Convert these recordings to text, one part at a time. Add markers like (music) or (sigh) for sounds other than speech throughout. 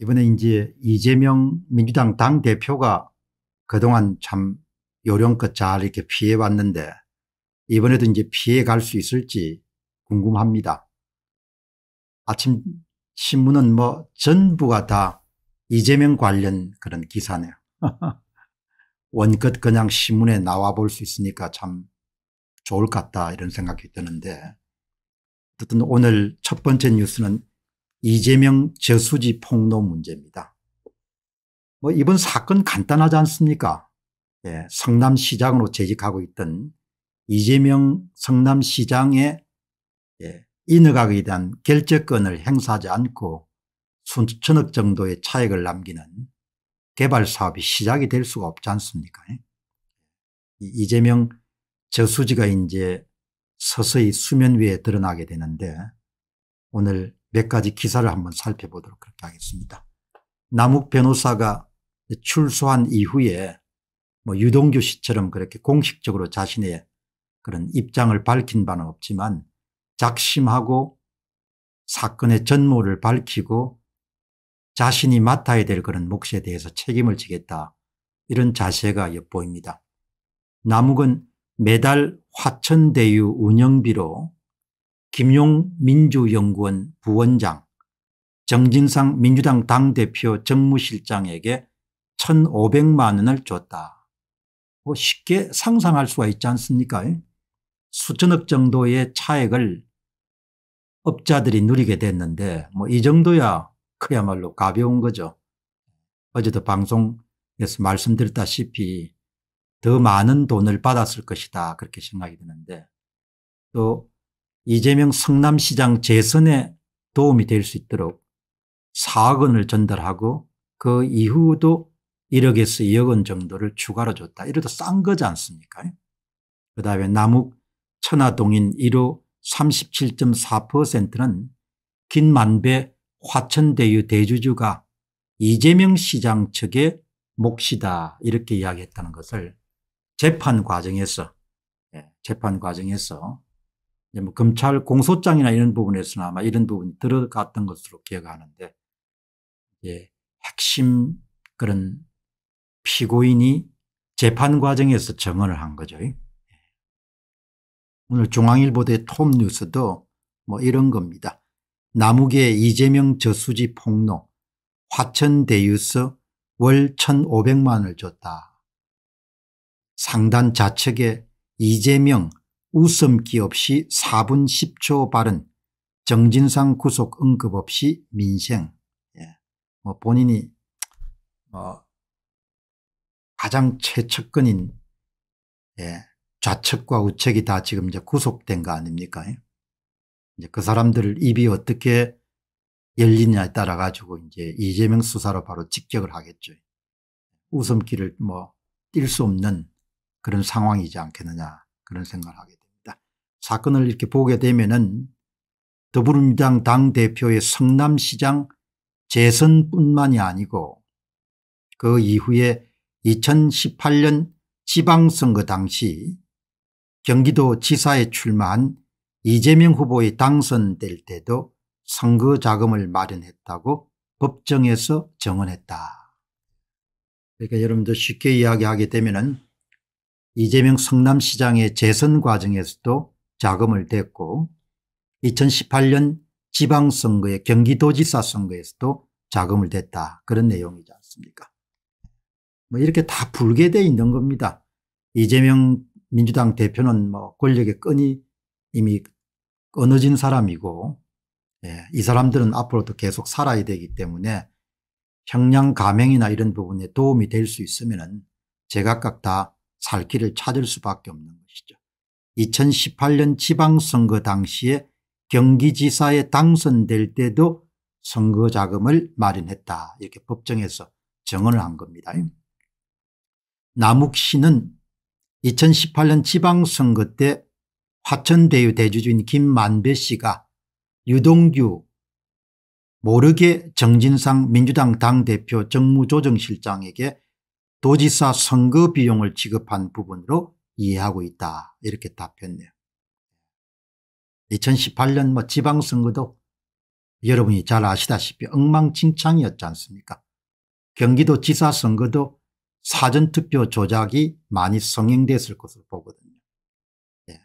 이번에 이제 이재명 민주당 당대표가 그동안 참 요령껏 잘 이렇게 피해왔는데 이번에도 이제 피해갈 수 있을지 궁금합니다. 아침 신문은 뭐 전부가 다 이재명 관련 그런 기사네요. (laughs) 원껏 그냥 신문에 나와 볼 수 있으니까 참 좋을 것 같다 이런 생각이 드는데 어쨌든 오늘 첫 번째 뉴스는 이재명 저수지 폭로 문제입니다. 뭐 이번 사건 간단하지 않습니까? 예, 성남시장으로 재직하고 있던 이재명 성남시장의 예, 인허가에 대한 결재권을 행사하지 않고 순천억 정도의 차액을 남기는 개발 사업이 시작이 될 수가 없지 않습니까? 예? 이재명 저수지가 이제 서서히 수면 위에 드러나게 되는데 오늘 몇 네 가지 기사를 한번 살펴보도록 그렇게 하겠습니다. 남욱 변호사가 출소한 이후에 뭐 유동규 씨처럼 그렇게 공식적으로 자신의 그런 입장을 밝힌 바는 없지만 작심하고 사건의 전모를 밝히고 자신이 맡아야 될 그런 몫에 대해서 책임을 지겠다 이런 자세가 엿보입니다. 남욱은 매달 화천대유 운영비로 김용 민주연구원 부원장, 정진상 민주당 당대표 정무실장에게 1,500만 원을 줬다. 뭐 쉽게 상상할 수가 있지 않습니까? 수천억 정도의 차액을 업자들이 누리게 됐는데 뭐 이 정도야 그야말로 가벼운 거죠. 어제도 방송에서 말씀드렸다시피 더 많은 돈을 받았을 것이다 그렇게 생각이 드는데 또 이재명 성남시장 재선에 도움이 될 수 있도록 4억 원을 전달하고 그 이후도 1억에서 2억 원 정도를 추가로 줬다. 이래도 싼 거지 않습니까? 그 다음에 남욱 천화동인 1호 37.4%는 긴만배 화천대유 대주주가 이재명 시장 측의 몫이다 이렇게 이야기했다는 것을 재판 과정에서 예, 재판 과정에서 뭐 검찰 공소장이나 이런 부분에서는 아마 이런 부분이 들어갔던 것으로 기억하는데 예, 핵심 그런 피고인이 재판 과정에서 증언을 한 거죠. 예. 오늘 중앙일보대 톱 뉴스도 뭐 이런 겁니다. 남욱의 이재명 저수지 폭로 화천대유서 월 1,500만을 줬다. 상단 좌측에 이재명 웃음기 없이 4분 10초 발언 정진상 구속 응급 없이 민생 예. 뭐 본인이 뭐 가장 최측근인 예. 좌측과 우측이 다 지금 이제 구속된 거 아닙니까? 예. 이제 그 사람들을 입이 어떻게 열리냐에 따라 가지고 이제 이재명 수사로 바로 직격을 하겠죠. 웃음기를 뭐띌수 없는 그런 상황이지 않겠느냐 그런 생각을 하겠죠. 사건을 이렇게 보게 되면은 더불어민주당 당대표의 성남시장 재선뿐만이 아니고 그 이후에 2018년 지방선거 당시 경기도 지사에 출마한 이재명 후보의 당선될 때도 선거 자금을 마련했다고 법정에서 정언했다. 그러니까 여러분들 쉽게 이야기하게 되면 은 이재명 성남시장의 재선 과정에서도 자금을 댔고 2018년 지방선거에 경기도지사 선거에서도 자금을 댔다 그런 내용이지 않습니까 뭐 이렇게 다불게돼 있는 겁니다. 이재명 민주당 대표는 뭐 권력의 끈이 이미 끊어진 사람이고 예, 이 사람들은 앞으로도 계속 살아야 되기 때문에 형량 감행이나 이런 부분에 도움이 될 수 있으면 제각각 다 살 길을 찾을 수밖에 없는 2018년 지방선거 당시에 경기지사에 당선될 때도 선거자금을 마련했다 이렇게 법정에서 정언을 한 겁니다. 남욱 씨는 2018년 지방선거 때 화천대유 대주주인 김만배 씨가 유동규 모르게 정진상 민주당 당대표 정무조정실장에게 도지사 선거 비용을 지급한 부분으로 이해하고 있다 이렇게 답했네요. 2018년 뭐 지방선거도 여러분이 잘 아시다시피 엉망진창이었지 않습니까? 경기도 지사선거도 사전투표 조작이 많이 성행됐을 것으로 보거든요. 예.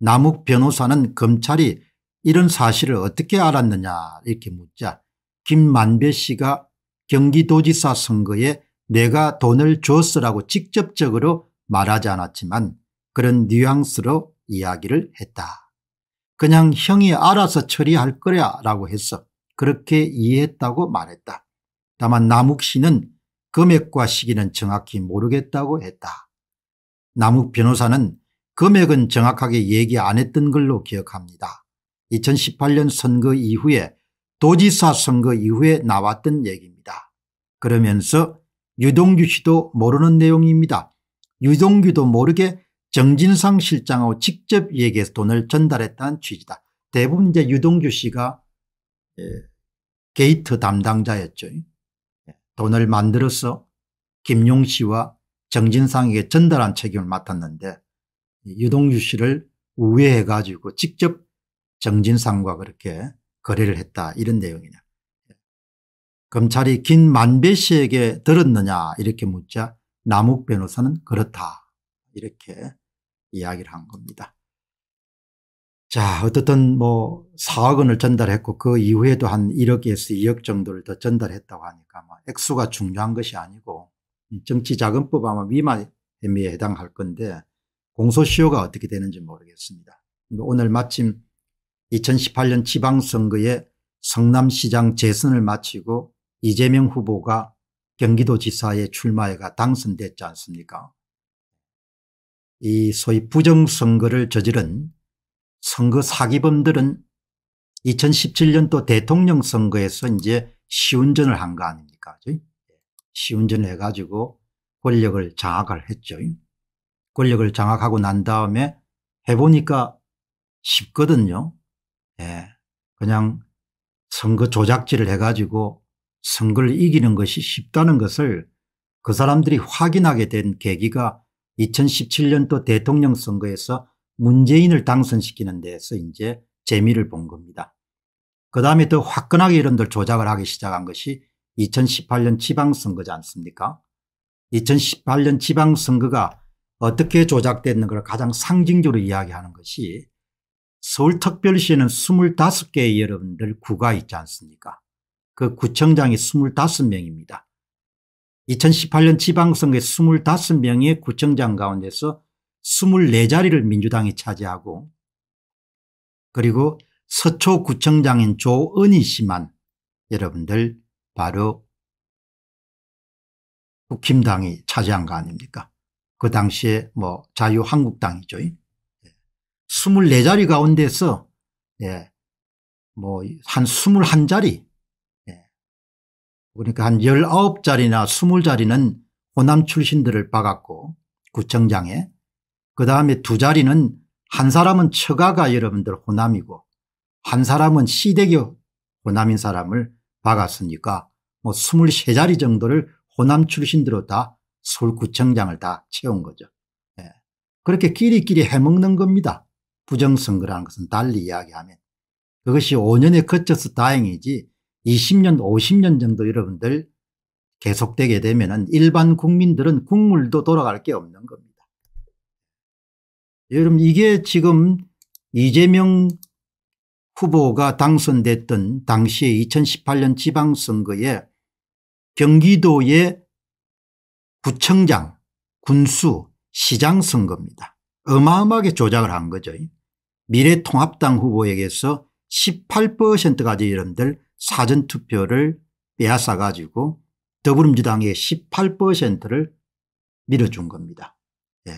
남욱 변호사는 검찰이 이런 사실을 어떻게 알았느냐 이렇게 묻자 김만배 씨가 경기도지사 선거에 내가 돈을 줬으라고 직접적으로 말하지 않았지만 그런 뉘앙스로 이야기를 했다. 그냥 형이 알아서 처리할 거야 라고 해서 그렇게 이해했다고 말했다. 다만 남욱 씨는 금액과 시기는 정확히 모르겠다고 했다. 남욱 변호사는 금액은 정확하게 얘기 안 했던 걸로 기억합니다. 2018년 선거 이후에 도지사 선거 이후에 나왔던 얘기입니다. 그러면서 유동규 씨도 모르는 내용입니다. 유동규도 모르게 정진상 실장하고 직접 얘기해서 돈을 전달했다는 취지다. 대부분 이제 유동규 씨가 예, 게이트 담당자였죠. 예, 돈을 만들어서 김용 씨와 정진상에게 전달한 책임을 맡았는데 유동규 씨를 우회해 가지고 직접 정진상과 그렇게 거래를 했다 이런 내용이냐. 예. 검찰이 긴 만배 씨에게 들었느냐 이렇게 묻자 남욱 변호사는 그렇다. 이렇게 이야기를 한 겁니다. 자, 어떻든 뭐 4억 원을 전달했고 그 이후에도 한 1억에서 2억 정도를 더 전달했다고 하니까 뭐 액수가 중요한 것이 아니고 정치자금법 아마 위마 혐의에 해당할 건데 공소시효가 어떻게 되는지 모르겠습니다. 오늘 마침 2018년 지방선거에 성남시장 재선을 마치고 이재명 후보가 경기도지사에 출마해가 당선됐지 않습니까? 이 소위 부정선거를 저지른 선거 사기범들은 2017년도 대통령 선거에서 이제 시운전을 한 거 아닙니까? 시운전 해가지고 권력을 장악을 했죠. 권력을 장악하고 난 다음에 해보니까 쉽거든요. 예. 그냥 선거 조작질을 해가지고 선거를 이기는 것이 쉽다는 것을 그 사람들이 확인하게 된 계기가 2017년도 대통령 선거에서 문재인을 당선시키는 데서 이제 재미를 본 겁니다. 그 다음에 또 화끈하게 이런들 조작을 하기 시작한 것이 2018년 지방선거지 않습니까? 2018년 지방선거가 어떻게 조작됐는가를 가장 상징적으로 이야기하는 것이 서울특별시에는 25개의 여러분들 구가 있지 않습니까? 그 구청장이 25명입니다. 2018년 지방선거에 25명의 구청장 가운데서 24자리를 민주당이 차지하고 그리고 서초구청장인 조은희 씨만 여러분들 바로 국힘당이 차지한 거 아닙니까 그 당시에 뭐 자유한국당이죠 24자리 예. 가운데서 예, 뭐 한 21자리 그러니까 한 19자리나 20자리는 호남 출신들을 박았고 구청장에 그다음에 두 자리는 한 사람은 처가가 여러분들 호남이고 한 사람은 시댁이 호남인 사람을 박았으니까 뭐 23자리 정도를 호남 출신들로 다 서울구청장을 다 채운 거죠. 예. 그렇게 끼리끼리 해먹는 겁니다. 부정선거라는 것은 달리 이야기하면. 그것이 5년에 거쳐서 다행이지 20년 50년 정도 여러분들 계속되게 되면 일반 국민들은 국물도 돌아갈 게 없는 겁니다. 여러분 이게 지금 이재명 후보가 당선됐던 당시에 2018년 지방선거에 경기도의 구청장, 군수, 시장 선거입니다. 어마어마하게 조작을 한 거죠. 미래통합당 후보에게서 18%까지 여러분들 사전투표를 빼앗아 가지고 더불어민주당의 18%를 밀어준 겁니다. 예.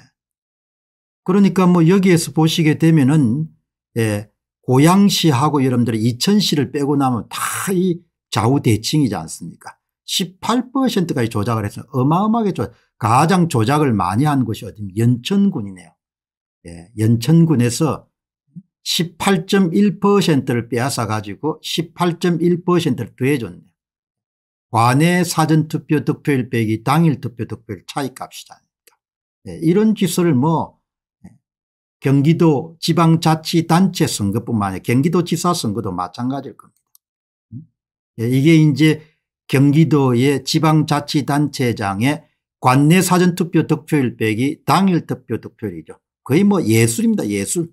그러니까 뭐 여기에서 보시게 되면은 예, 고양시하고 여러분들 이천시를 빼고 나면 다 이 좌우대칭이지 않습니까 18%까지 조작을 해서 어마어마하게 조 가장 조작을 많이 한 곳이 어디 연천군이네요. 예, 연천군에서 18.1%를 빼앗아 가지고 18.1%를 더해줬네요. 관내 사전투표 득표율 빼기 당일 투표 득표율 차이값이다 네, 이런 기술을 뭐 네, 경기도 지방자치단체 선거뿐만 아니라 경기도지사 선거도 마찬가지일 겁니다. 음? 네, 이게 이제 경기도의 지방자치단체장의 관내 사전투표 득표율 빼기 당일 투표 득표율이죠. 거의 뭐 예술입니다. 예술.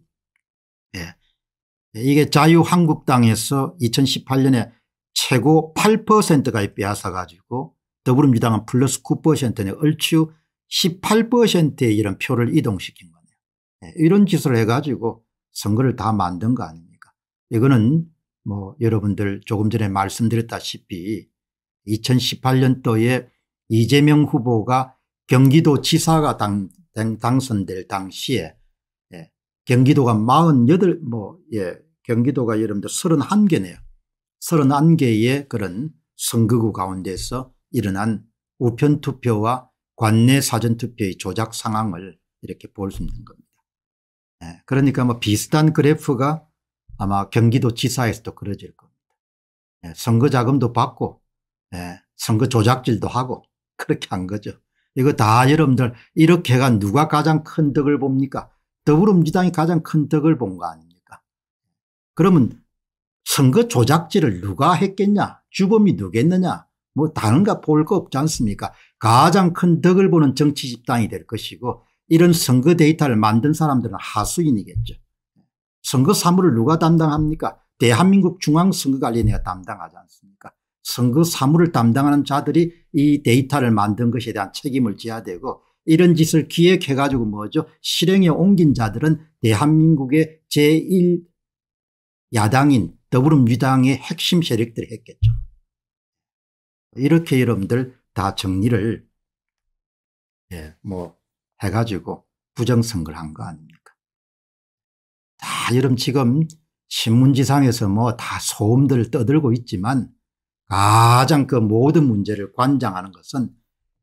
예, 이게 자유한국당에서 2018년에 최고 8가 빼앗아 가지고 더불어민주당은 플러스 9%에 얼추 18%의 이런 표를 이동시킨 거네요. 예, 이런 짓을 해가지고 선거를 다 만든 거 아닙니까 이거는 뭐 여러분들 조금 전에 말씀드렸다시피 2018년도에 이재명 후보가 경기도지사가 당, 당선될 당시에 경기도가 48, 뭐, 예, 경기도가 여러분들 31개네요. 31개의 그런 선거구 가운데서 일어난 우편투표와 관내 사전투표의 조작 상황을 이렇게 볼 수 있는 겁니다. 예, 그러니까 뭐 비슷한 그래프가 아마 경기도 지사에서도 그려질 겁니다. 예, 선거 자금도 받고, 예, 선거 조작질도 하고, 그렇게 한 거죠. 이거 다 여러분들 이렇게 가 누가 가장 큰 덕을 봅니까? 더불어민주당이 가장 큰 덕을 본 거 아닙니까 그러면 선거 조작질을 누가 했겠냐 주범이 누겠느냐 뭐 다른 가볼 거 없지 않습니까 가장 큰 덕을 보는 정치 집단이 될 것이고 이런 선거 데이터를 만든 사람들은 하수인이겠죠 선거 사무를 누가 담당합니까 대한민국 중앙선거관리위원회가 담당하지 않습니까 선거 사무를 담당하는 자들이 이 데이터를 만든 것에 대한 책임을 져야 되고 이런 짓을 기획해 가지고 뭐죠 실행에 옮긴 자들은 대한민국의 제1 야당인 더불어민주당의 핵심 세력들이 했겠죠. 이렇게 여러분들 다 정리를 예, 뭐 해가지고 부정선거를 한 거 아닙니까 다 여러분 지금 신문지상에서 뭐 다 소음들을 떠들고 있지만 가장 그 모든 문제를 관장하는 것은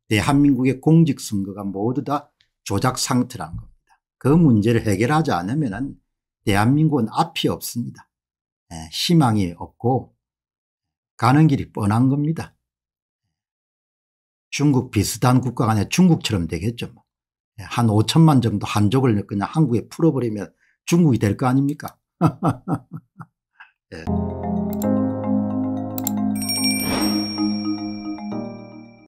대한민국의 공직선거가 모두 다 조작 상태란 겁니다. 그 문제를 해결하지 않으면 대한민국은 앞이 없습니다. 예, 희망이 없고 가는 길이 뻔한 겁니다. 중국 비슷한 국가 간에 중국처럼 되겠죠. 뭐. 예, 한 5천만 정도 한족을 그냥 한국에 풀어버리면 중국이 될 거 아닙니까? (laughs) 예.